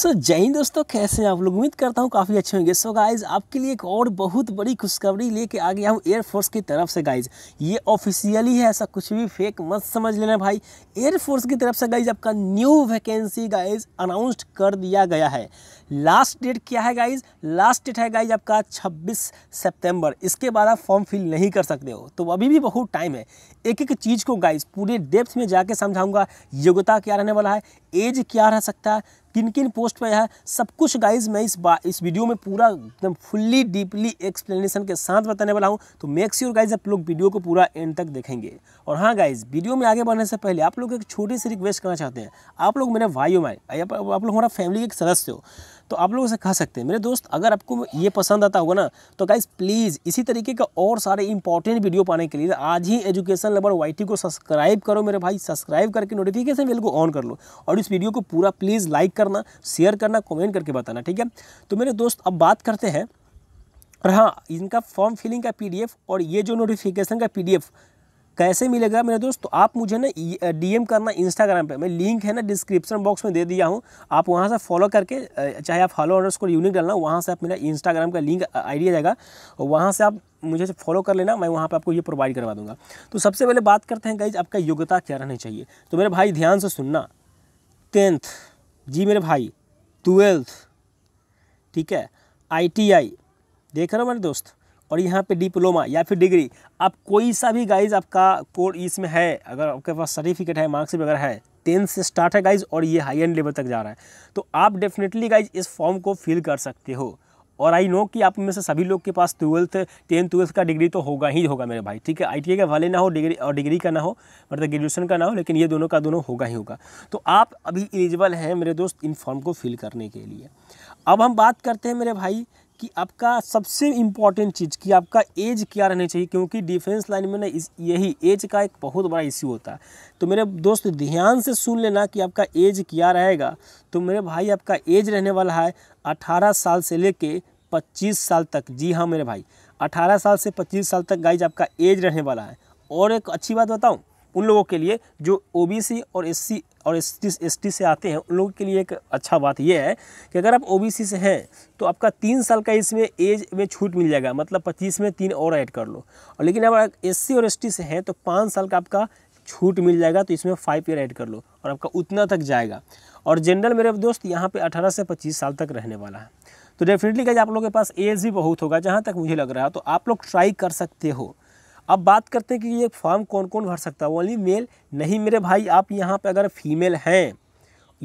सो so, जय हिंद दोस्तों कैसे हैं आप लोग उम्मीद करता हूँ काफ़ी अच्छे होंगे सो so, गाइज आपके लिए एक और बहुत बड़ी खुशखबरी लेके आ गया हूँ एयरफोर्स की तरफ से गाइज ये ऑफिशियली है ऐसा कुछ भी फेक मत समझ लेना भाई एयरफोर्स की तरफ से गाइज आपका न्यू वैकेंसी गाइज अनाउंस्ड कर दिया गया है लास्ट डेट क्या है गाइज लास्ट डेट है गाइज आपका छब्बीस सेप्टेम्बर इसके बाद आप फॉर्म फिल नहीं कर सकते हो तो अभी भी बहुत टाइम है एक एक चीज़ को गाइज पूरे डेप्थ में जाके समझाऊंगा योग्यता क्या रहने वाला है एज क्या रह सकता है किन किन पोस्ट पर है सब कुछ गाइज मैं इस बा इस वीडियो में पूरा एकदम फुल्ली डीपली एक्सप्लेनेशन के साथ बताने वाला हूँ तो मेक श्योर गाइज आप लोग वीडियो को पूरा एंड तक देखेंगे और हाँ गाइज वीडियो में आगे बढ़ने से पहले आप लोग एक छोटी सी रिक्वेस्ट करना चाहते हैं आप लोग मेरे भाई हो आप लोग हमारा फैमिली के सदस्य हो तो आप लोग उसे खा सकते हैं मेरे दोस्त अगर आपको ये पसंद आता होगा ना तो गाइज प्लीज़ इसी तरीके का और सारे इंपॉर्टेंट वीडियो पाने के लिए आज ही एजुकेशन लेवल वाई को सब्सक्राइब करो मेरे भाई सब्सक्राइब करके नोटिफिकेशन बिल को ऑन कर लो और इस वीडियो को पूरा प्लीज़ लाइक करना शेयर करना कॉमेंट करके बताना ठीक है तो मेरे दोस्त अब बात करते हैं और हाँ इनका फॉर्म फिलिंग का पीडीएफ और ये जो नोटिफिकेशन का पीडीएफ कैसे मिलेगा मेरे दोस्त तो आप मुझे ना डीएम करना इंस्टाग्राम पे मैं लिंक है ना डिस्क्रिप्शन बॉक्स में दे दिया हूँ आप वहाँ से फॉलो करके चाहे आप फॉलो को स्कोर यूनिक डालना वहाँ से आप मेरा इंस्टाग्राम का लिंक आइडिया जाएगा और वहाँ से आप मुझे फॉलो कर लेना मैं वहाँ पे आपको ये प्रोवाइड करवा दूंगा तो सबसे पहले बात करते हैं गाइज आपका योग्यता क्या रहना चाहिए तो मेरे भाई ध्यान से सुनना टेंथ जी मेरे भाई ट्वेल्थ ठीक है आईटीआई देख रहे हो मेरे दोस्त और यहाँ पे डिप्लोमा या फिर डिग्री आप कोई सा भी गाइज आपका कोर्स इसमें है अगर आपके पास सर्टिफिकेट है मार्क्सिट वगैरह है टेंथ से स्टार्ट है गाइज और ये हाई एंड लेवल तक जा रहा है तो आप डेफिनेटली गाइज इस फॉर्म को फिल कर सकते हो और आई नो कि आप में से सभी लोग के पास ट्वेल्थ टेंथ ट्वेल्थ का डिग्री तो होगा ही होगा मेरे भाई ठीक है आई का भले ना हो डिग्री और डिग्री का ना हो मतलब ग्रेजुएशन का ना हो लेकिन ये दोनों का दोनों होगा ही होगा तो आप अभी एलिजिबल हैं मेरे दोस्त इन फॉर्म को फिल करने के लिए अब हम बात करते हैं मेरे भाई कि आपका सबसे इम्पॉर्टेंट चीज़ कि आपका एज क्या रहना चाहिए क्योंकि डिफेंस लाइन में ना इस यही एज का एक बहुत बड़ा इश्यू होता है तो मेरे दोस्त ध्यान से सुन लेना कि आपका एज क्या रहेगा तो मेरे भाई आपका एज रहने वाला है अठारह साल से ले पच्चीस साल तक जी हाँ मेरे भाई अठारह साल से पच्चीस साल तक गाइज आपका एज रहने वाला है और एक अच्छी बात बताऊँ उन लोगों के लिए जो ओ और एस और एस टी से आते हैं उन लोगों के लिए एक अच्छा बात यह है कि अगर आप ओबीसी से हैं तो आपका तीन साल का इसमें एज में छूट मिल जाएगा मतलब पच्चीस में तीन और ऐड कर लो और लेकिन अगर एससी और एसटी से हैं तो पाँच साल का आपका छूट मिल जाएगा तो इसमें फाइव ईयर ऐड कर लो और आपका उतना तक जाएगा और जनरल मेरे दोस्त यहाँ पर अठारह से पच्चीस साल तक रहने वाला है तो डेफिनेटली क्या आप लोगों के पास एज भी बहुत होगा जहाँ तक मुझे लग रहा है तो आप लोग ट्राई कर सकते हो अब बात करते हैं कि ये फॉर्म कौन कौन भर सकता है ओनली मेल नहीं मेरे भाई आप यहाँ पे अगर फीमेल हैं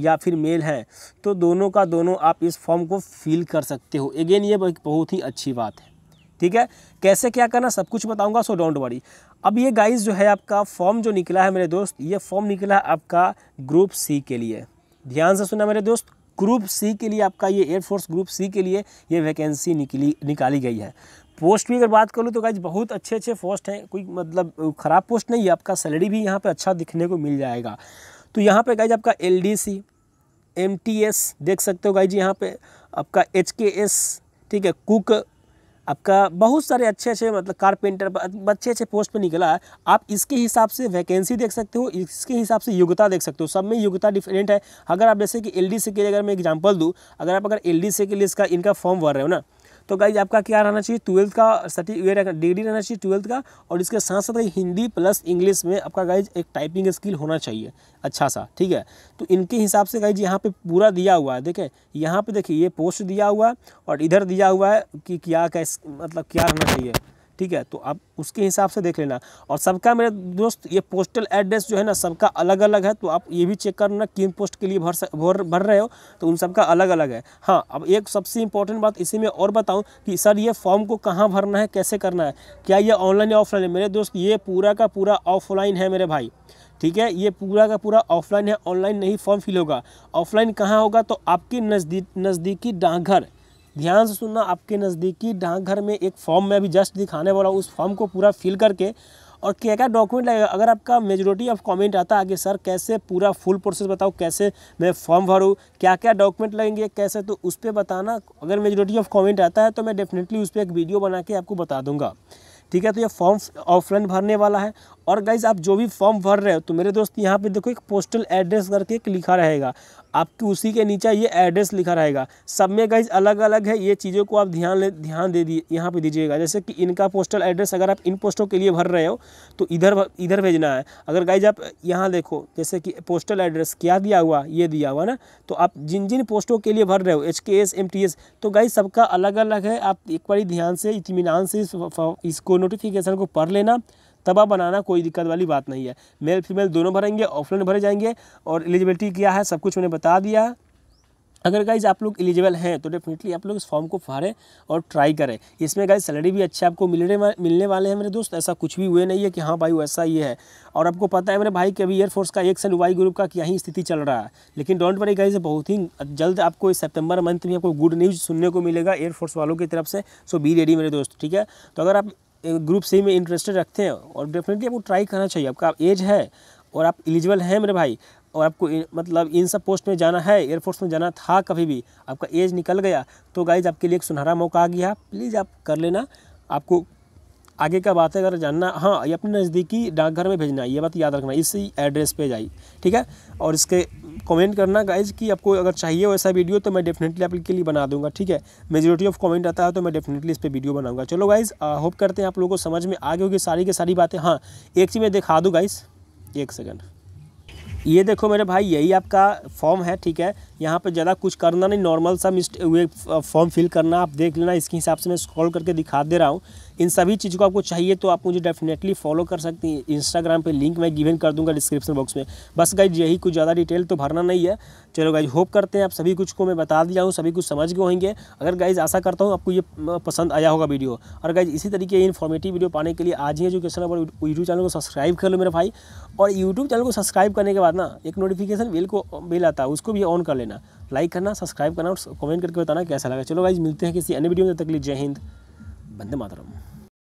या फिर मेल हैं तो दोनों का दोनों आप इस फॉर्म को फिल कर सकते हो अगेन ये बहुत ही अच्छी बात है ठीक है कैसे क्या करना सब कुछ बताऊँगा सो डोंट वरी अब ये गाइज जो है आपका फॉर्म जो निकला है मेरे दोस्त ये फॉर्म निकला है आपका ग्रुप सी के लिए ध्यान से सुना मेरे दोस्त ग्रुप सी के लिए आपका ये एयरफोर्स ग्रुप सी के लिए ये वैकेंसी निकली निकाली गई है पोस्ट की अगर बात कर लूँ तो गाइज बहुत अच्छे अच्छे पोस्ट हैं कोई मतलब ख़राब पोस्ट नहीं है आपका सैलरी भी यहाँ पर अच्छा दिखने को मिल जाएगा तो यहाँ पर गाइज आपका L D C M T S देख सकते हो गाइज यहाँ पर आपका एच के एस ठीक है कुक आपका बहुत सारे अच्छे अच्छे मतलब कारपेंटर अच्छे अच्छे पोस्ट पर निकला है आप इसके हिसाब से वैकेंसी देख सकते हो इसके हिसाब से योग्यता देख सकते हो सब में योग्यता डिफरेंट है अगर आप जैसे कि एल के लिए अगर मैं एग्जाम्पल दूँ अगर आप अगर एल के लिए इसका इनका फॉर्म भर रहे हो ना तो गाइज आपका क्या रहना चाहिए ट्वेल्थ का सर्टिफिकेट डिग्री रहना चाहिए ट्वेल्थ का और इसके साथ साथ हिंदी प्लस इंग्लिश में आपका गाइज एक टाइपिंग स्किल होना चाहिए अच्छा सा ठीक है तो इनके हिसाब से गाइज यहाँ पे पूरा दिया हुआ है देखें यहाँ पे देखिए ये पोस्ट दिया हुआ है और इधर दिया हुआ है कि क्या कैसे मतलब क्या रहना चाहिए ठीक है तो आप उसके हिसाब से देख लेना और सबका मेरे दोस्त ये पोस्टल एड्रेस जो है ना सबका अलग अलग है तो आप ये भी चेक करना किन पोस्ट के लिए भर भर भर रहे हो तो उन सबका अलग अलग है हाँ अब एक सबसे इंपॉर्टेंट बात इसी में और बताऊँ कि सर ये फॉर्म को कहाँ भरना है कैसे करना है क्या ये ऑनलाइन या ऑफलाइन है मेरे दोस्त ये पूरा का पूरा ऑफलाइन है मेरे भाई ठीक है ये पूरा का पूरा ऑफलाइन है ऑनलाइन नहीं फॉर्म फिल होगा ऑफलाइन कहाँ होगा तो आपके नज़दीक नज़दीकी डाकघर ध्यान से सुनना आपके नज़दीकी डाकघर में एक फॉर्म मैं अभी जस्ट दिखाने वाला हूँ उस फॉर्म को पूरा फिल करके और क्या क्या डॉक्यूमेंट लगेगा अगर आपका मेजोरिटी ऑफ कमेंट आता है सर कैसे पूरा फुल प्रोसेस बताओ कैसे मैं फॉर्म भरूँ क्या क्या डॉक्यूमेंट लगेंगे कैसे तो उस पर बताना अगर मेजोरिटी ऑफ कमेंट आता है तो मैं डेफिनेटली उस पर एक वीडियो बना के आपको बता दूंगा ठीक है तो ये फॉर्म ऑफलाइन भरने वाला है और गाइज आप जो भी फॉर्म भर रहे हो तो मेरे दोस्त यहाँ पे देखो एक पोस्टल एड्रेस करके एक लिखा रहेगा आपके उसी के नीचे ये एड्रेस लिखा रहेगा सब में गाइज अलग अलग है ये चीज़ों को आप ध्यान ले ध्यान दे दिए यहाँ पे दीजिएगा जैसे कि इनका पोस्टल एड्रेस अगर आप इन पोस्टों के लिए भर रहे हो तो इधर इधर भेजना है अगर गाइज आप यहाँ देखो जैसे कि पोस्टल एड्रेस क्या दिया हुआ ये दिया हुआ ना तो आप जिन जिन पोस्टों के लिए भर रहे हो H K S M T S तो गाइज सबका अलग अलग है आप एक बार ध्यान से इतमान से इसको नोटिफिकेशन को पढ़ लेना तवा बनाना कोई दिक्कत वाली बात नहीं है मेल फीमेल दोनों भरेंगे ऑफलाइन भरे जाएंगे और एलिजिबिलिटी क्या है सब कुछ मैंने बता दिया है अगर गाइज आप लोग एलिजिबल हैं तो डेफिनेटली आप लोग इस फॉर्म को फारें और ट्राई करें इसमें गाइज सैलरी भी अच्छी आपको मिलने मिलने वाले हैं मेरे दोस्त ऐसा कुछ भी हुए नहीं है कि हाँ भाई वैसा ये है और आपको पता है मेरे भाई कि अभी एयरफोर्स का एक सेल वाई ग्रुप का क्या ही स्थिति चल रहा है लेकिन डोंट वरी गाइज बहुत ही जल्द आपको इस सेप्टेम्बर मंथ में आपको गुड न्यूज़ सुनने को मिलेगा एयरफोर्स वालों की तरफ से सो बी रेडी मेरे दोस्त ठीक है तो अगर आप ग्रुप सी में इंटरेस्टेड रखते हैं और डेफिनेटली आपको ट्राई करना चाहिए आपका एज है और आप एलिजिबल हैं मेरे भाई और आपको इन, मतलब इन सब पोस्ट में जाना है एयरफोर्स में जाना था कभी भी आपका एज निकल गया तो गाइज आपके लिए एक सुनहरा मौका आ गया प्लीज़ आप कर लेना आपको आगे का बात है अगर जानना हाँ ये अपने नज़दीकी डाकघर में भेजना है ये बात याद रखना इसी एड्रेस पे जाइए ठीक है और इसके कमेंट करना गाइज कि आपको अगर चाहिए वैसा वीडियो तो मैं डेफिनेटली आपके लिए बना दूंगा ठीक है मेजोरिटी ऑफ कमेंट आता है तो मैं डेफिनेटली इस पर वीडियो बनाऊंगा चलो गाइज होप करते हैं आप लोगों को समझ में आ गए होगी सारी की सारी बातें हाँ एक चीज़ मैं दिखा दूँ गाइज एक सेकेंड ये देखो मेरे भाई यही आपका फॉर्म है ठीक है यहाँ पर ज़्यादा कुछ करना नहीं नॉर्मल सा मिस्ट हुए फॉर्म फिल करना आप देख लेना इसके हिसाब से मैं स्क्रॉल करके दिखा दे रहा हूँ इन सभी चीज़ों को आपको चाहिए तो आप मुझे डेफिनेटली फॉलो कर सकती हैं इंस्टाग्राम पे लिंक मैं गिवन कर दूंगा डिस्क्रिप्शन बॉक्स में बस गाइज यही कुछ ज़्यादा डिटेल तो भरना नहीं है चलो गाइज होप करते हैं आप सभी कुछ को मैं बता दिया हूँ सभी कुछ समझ गए होंगे अगर गाइज आशा करता हूँ आपको ये पसंद आया होगा वीडियो और गाइज इसी तरीके इन्फॉर्मेटिव वीडियो पाने के लिए आज ही एजुकेशन और यूट्यूब चैनल को सब्सक्राइब कर लो मेरे भाई और यूट्यूब चैनल को सब्सक्राइब करने के बाद ना एक नोटिफिकेशन बिल को बिल आता है उसको भी ऑन कर लेना लाइक करना सब्सक्राइब करना और कमेंट करके बताना कैसा लगा चलो गाइज मिलते हैं किसी अन्य वीडियो में तक लिए जय हिंद వందే మాతరం